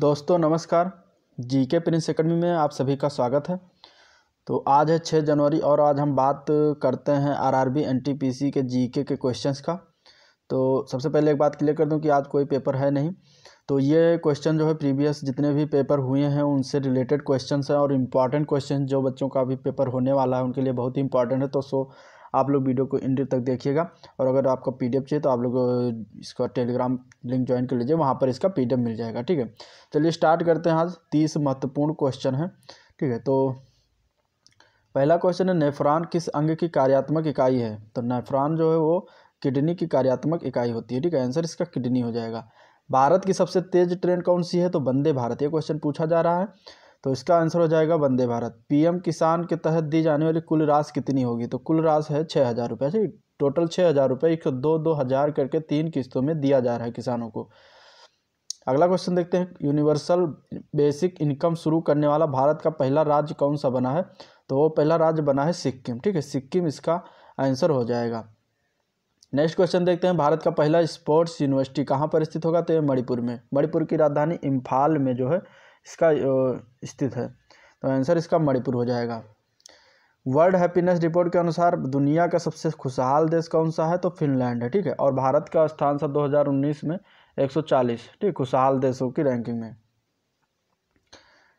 दोस्तों नमस्कार जी के प्रिंस एकेडमी में आप सभी का स्वागत है तो आज है छः जनवरी और आज हम बात करते हैं आरआरबी एनटीपीसी के जीके के क्वेश्चंस का तो सबसे पहले एक बात क्लियर कर दूं कि आज कोई पेपर है नहीं तो ये क्वेश्चन जो है प्रीवियस जितने भी पेपर हुए हैं उनसे रिलेटेड क्वेश्चन हैं और इम्पॉर्टेंट क्वेश्चन जो बच्चों का अभी पेपर होने वाला है उनके लिए बहुत ही इंपॉर्टेंट है तो सो आप लोग वीडियो को इंड तक देखिएगा और अगर आपको पी चाहिए तो आप लोग इसका टेलीग्राम लिंक ज्वाइन कर लीजिए वहाँ पर इसका पी मिल जाएगा ठीक है चलिए स्टार्ट करते हैं आज तीस महत्वपूर्ण क्वेश्चन है ठीक है तो पहला क्वेश्चन है नेफ्रॉन किस अंग की कार्यात्मक इकाई है तो नेफ्रॉन जो है वो किडनी की कार्यात्मक इकाई होती है ठीक है आंसर इसका किडनी हो जाएगा भारत की सबसे तेज ट्रेन कौन सी है तो वंदे भारत ये क्वेश्चन पूछा जा रहा है तो इसका आंसर हो जाएगा वंदे भारत पीएम किसान के तहत दी जाने वाली कुल राशि कितनी होगी तो कुल राशि है छः हज़ार रुपये ठीक टोटल छः हज़ार रुपये एक सौ दो दो हज़ार करके तीन किस्तों में दिया जा रहा है किसानों को अगला क्वेश्चन देखते हैं यूनिवर्सल बेसिक इनकम शुरू करने वाला भारत का पहला राज्य कौन सा बना है तो वो पहला राज्य बना है सिक्किम ठीक है सिक्किम इसका आंसर हो जाएगा नेक्स्ट क्वेश्चन देखते हैं भारत का पहला स्पोर्ट्स यूनिवर्सिटी कहाँ पर स्थित होगा तो ये मणिपुर में मणिपुर की राजधानी इम्फाल में जो है इसका स्थित है तो आंसर इसका मणिपुर हो जाएगा वर्ल्ड हैप्पीनेस रिपोर्ट के अनुसार दुनिया का सबसे खुशहाल देश कौन सा है तो फिनलैंड है ठीक है और भारत का स्थान सर 2019 में 140 ठीक खुशहाल देशों की रैंकिंग में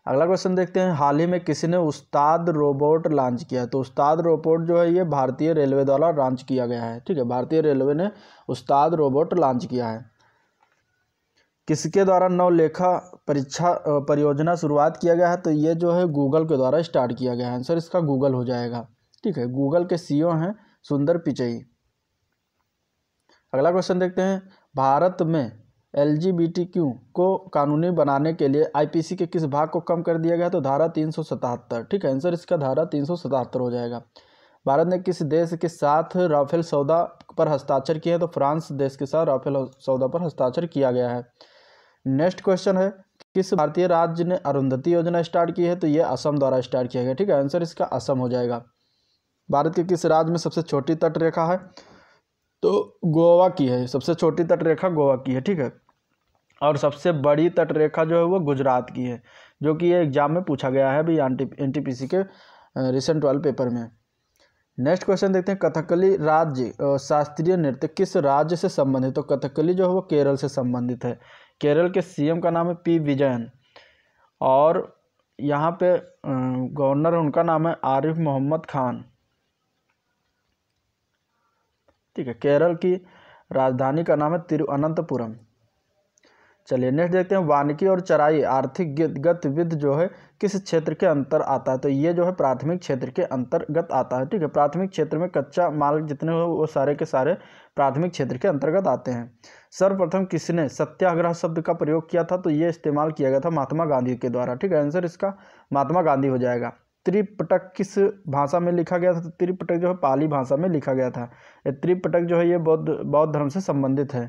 अगला क्वेश्चन देखते हैं हाल ही में किसी ने उस्ताद रोबोट लॉन्च किया तो उस्ताद रोबोट जो है ये भारतीय रेलवे द्वारा लॉन्च किया गया है ठीक है भारतीय रेलवे ने उस्ताद रोबोट लॉन्च किया है किसके द्वारा नवलेखा परीक्षा परियोजना शुरुआत किया गया है तो ये जो है गूगल के द्वारा स्टार्ट किया गया है आंसर इसका गूगल हो जाएगा ठीक है गूगल के सीईओ हैं सुंदर पिचई अगला क्वेश्चन देखते हैं भारत में एल को कानूनी बनाने के लिए आईपीसी के किस भाग को कम कर दिया गया तो धारा तीन ठीक है आंसर इसका धारा तीन हो जाएगा भारत ने किस देश के साथ राफेल सौदा पर हस्ताक्षर किया है तो फ्रांस देश के साथ राफेल सौदा पर हस्ताक्षर किया गया है नेक्स्ट क्वेश्चन है किस भारतीय राज्य ने अरुंधति योजना स्टार्ट की है तो ये असम द्वारा स्टार्ट किया गया ठीक है आंसर इसका असम हो जाएगा भारत के किस राज्य में सबसे छोटी तट रेखा है तो गोवा की है सबसे छोटी तट रेखा गोवा की है ठीक है और सबसे बड़ी तट रेखा जो है वो गुजरात की है जो कि ये एग्जाम में पूछा गया है अभी एन टी के रिसेंट ट्वेल्व पेपर में नेक्स्ट क्वेश्चन देखते हैं कथकली राज्य शास्त्रीय नृत्य किस राज्य से संबंधित तो कथकली जो है वो केरल से संबंधित है केरल के सीएम का नाम है पी विजयन और यहाँ पे गवर्नर उनका नाम है आरिफ मोहम्मद खान ठीक है केरल की राजधानी का नाम है तिरुअनंतपुरम चलिए नेक्स्ट देखते हैं वानिकी और चराई आर्थिक गतिविध जो है किस क्षेत्र के अंतर आता है तो ये जो है प्राथमिक क्षेत्र के अंतर्गत आता है ठीक है प्राथमिक क्षेत्र में कच्चा माल जितने हो वो सारे के सारे प्राथमिक क्षेत्र के अंतर्गत आते हैं सर्वप्रथम किसने सत्याग्रह शब्द का प्रयोग किया था तो ये इस्तेमाल किया गया था महात्मा गांधी के द्वारा ठीक है आंसर इसका महात्मा गांधी हो जाएगा त्रिपटक किस भाषा में लिखा गया था तो त्रिपटक जो है पाली भाषा में लिखा गया था त्रिपटक जो है ये बौद्ध बौद्ध धर्म से संबंधित है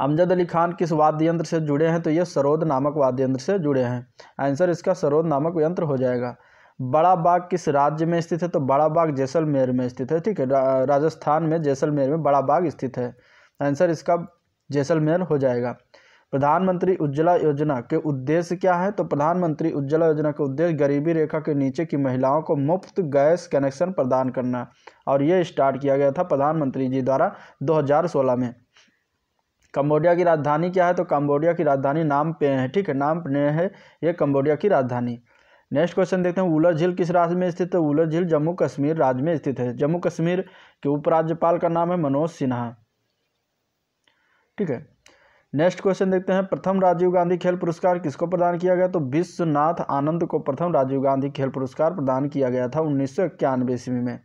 अमजद अली खान किस वाद्य यंत्र से जुड़े हैं तो ये सरोद नामक वाद्य यंत्र से जुड़े हैं आंसर इसका सरोद नामक यंत्र हो जाएगा बड़ा बाग किस राज्य में स्थित है तो बड़ा बाग जैसलमेर में स्थित है ठीक है रा, राजस्थान में जैसलमेर में बड़ा बाग स्थित है आंसर इसका जैसलमेर हो जाएगा प्रधानमंत्री उज्ज्वला योजना के उद्देश्य क्या है तो प्रधानमंत्री उज्ज्वला योजना के उद्देश्य गरीबी रेखा के नीचे की महिलाओं को मुफ्त गैस कनेक्शन प्रदान करना और ये स्टार्ट किया गया था प्रधानमंत्री जी द्वारा दो में कंबोडिया की राजधानी क्या है तो कंबोडिया की राजधानी नाम पे है ठीक है नाम पे है ये कंबोडिया की राजधानी नेक्स्ट क्वेश्चन देखते हैं उलर झील किस राज्य में स्थित है उलर झील जम्मू कश्मीर राज्य में स्थित है जम्मू कश्मीर के उपराज्यपाल का नाम है मनोज सिन्हा ठीक है नेक्स्ट क्वेश्चन देखते हैं प्रथम राजीव गांधी खेल पुरस्कार किसको प्रदान किया गया तो विश्वनाथ आनंद को प्रथम राजीव गांधी खेल पुरस्कार प्रदान किया गया था उन्नीस सौ ईस्वी में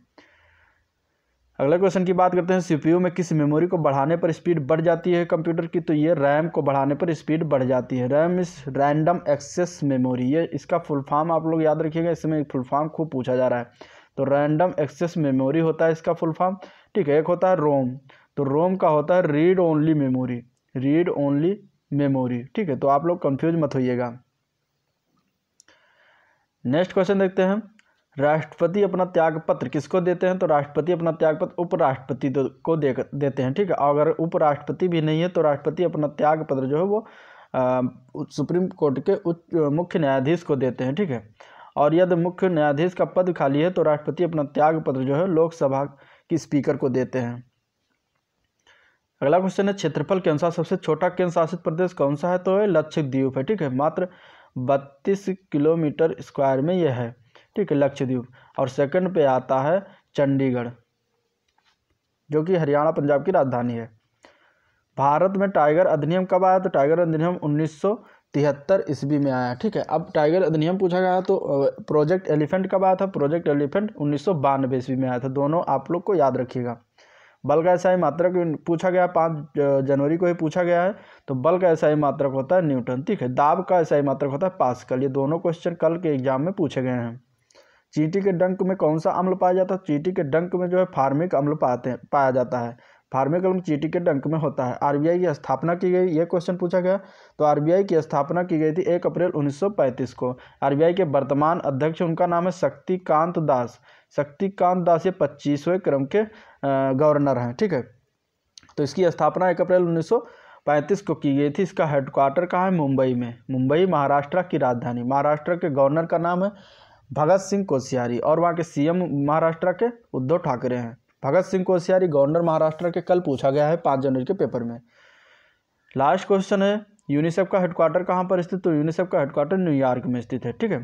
अगला क्वेश्चन की बात करते हैं सीपीयू में किस मेमोरी को बढ़ाने पर स्पीड बढ़ जाती है कंप्यूटर की तो ये रैम को बढ़ाने पर स्पीड बढ़ जाती है रैम इस रैंडम एक्सेस मेमोरी ये इसका फुल फॉर्म आप लोग याद रखिएगा इसमें फुल फॉर्म खूब पूछा जा रहा है तो रैंडम एक्सेस मेमोरी होता है इसका फुल फॉर्म ठीक है एक होता है रोम तो रोम का होता है read only memory read only memory ठीक है तो आप लोग कन्फ्यूज मत होइएगा नेक्स्ट क्वेश्चन देखते हैं राष्ट्रपति अपना त्यागपत्र किसको देते हैं तो राष्ट्रपति अपना त्यागपत्र उपराष्ट्रपति को दे देते हैं ठीक है अगर उपराष्ट्रपति भी नहीं है तो राष्ट्रपति अपना त्यागपत्र जो है वो सुप्रीम कोर्ट के उच्च मुख्य न्यायाधीश को देते हैं ठीक है और यदि मुख्य न्यायाधीश का पद खाली है तो राष्ट्रपति अपना त्यागपत्र जो है लोकसभा की स्पीकर को देते हैं अगला क्वेश्चन है क्षेत्रफल के अनुसार सबसे छोटा केंद्र शासित प्रदेश कौन सा है तो है लक्षद्वीप है ठीक है मात्र बत्तीस किलोमीटर स्क्वायर में यह है ठीक है लक्षद्वीप और सेकंड पे आता है चंडीगढ़ जो कि हरियाणा पंजाब की राजधानी है भारत में टाइगर अधिनियम कब आया तो टाइगर अधिनियम उन्नीस तिहत्तर ईस्वी में आया ठीक है अब टाइगर अधिनियम पूछा गया तो प्रोजेक्ट एलिफेंट कब आया था प्रोजेक्ट एलिफेंट उन्नीस सौ बानवे ईस्वी में आया था दोनों आप लोग को याद रखिएगा बल का ऐसा ही मात्रक पूछा गया पाँच जनवरी को ही पूछा गया है तो बल का ऐसा ही मात्रक होता है न्यूटन ठीक है दाब का ऐसा ही मात्रक होता है पास्कल ये दोनों क्वेश्चन कल के एग्जाम में पूछे गए हैं चींटी के डंक में कौन सा अम्ल पाया जाता है चींटी के डंक में जो है फार्मिक अम्ल पाते पाया जाता है फार्मिक अम्ल चींटी के डंक में होता है आरबीआई की स्थापना की गई ये क्वेश्चन पूछा गया तो आरबीआई की स्थापना की गई थी एक अप्रैल 1935 को आरबीआई के वर्तमान अध्यक्ष उनका नाम है शक्तिकांत दास शक्तिकांत दास ये पच्चीसवें क्रम के गवर्नर हैं ठीक है तो इसकी स्थापना एक अप्रैल उन्नीस पैंतीस को की गई थी इसका हेडक्वार्टर कहाँ है मुंबई में मुंबई महाराष्ट्र की राजधानी महाराष्ट्र के गवर्नर का नाम है भगत सिंह कोश्यारी और वहाँ के सीएम महाराष्ट्र के उद्धव ठाकरे हैं भगत सिंह कोश्यारी गवर्नर महाराष्ट्र के कल पूछा गया है पाँच जनवरी के पेपर में लास्ट क्वेश्चन है यूनिसेफ का हेडक्वार्टर कहाँ पर स्थित तो यूनिसेफ का हेडक्वार्टर न्यूयॉर्क में स्थित है ठीक है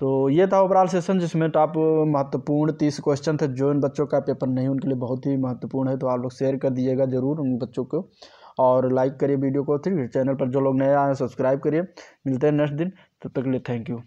तो ये था ओवरऑल सेशन जिसमें टॉप महत्वपूर्ण तीस क्वेश्चन थे जो इन बच्चों का पेपर नहीं उनके लिए बहुत ही महत्वपूर्ण है तो आप लोग शेयर कर दीजिएगा ज़रूर उन बच्चों को और लाइक करिए वीडियो को ठीक है चैनल पर जो लोग नए आए सब्सक्राइब करिए मिलते हैं नेक्स्ट दिन तब तक के लिए थैंक यू